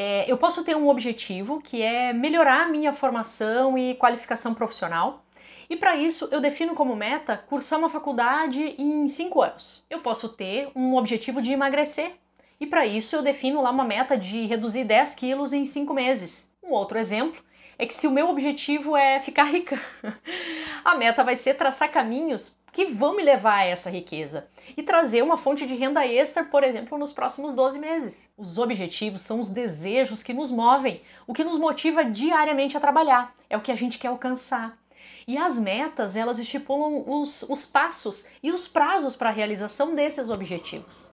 É, eu posso ter um objetivo que é melhorar a minha formação e qualificação profissional. E para isso, eu defino como meta cursar uma faculdade em 5 anos. Eu posso ter um objetivo de emagrecer. E para isso, eu defino lá uma meta de reduzir 10 quilos em 5 meses. Um outro exemplo é que se o meu objetivo é ficar rica, a meta vai ser traçar caminhos que vão me levar a essa riqueza e trazer uma fonte de renda extra, por exemplo, nos próximos 12 meses. Os objetivos são os desejos que nos movem, o que nos motiva diariamente a trabalhar, é o que a gente quer alcançar. E as metas, elas estipulam os, os passos e os prazos para a realização desses objetivos.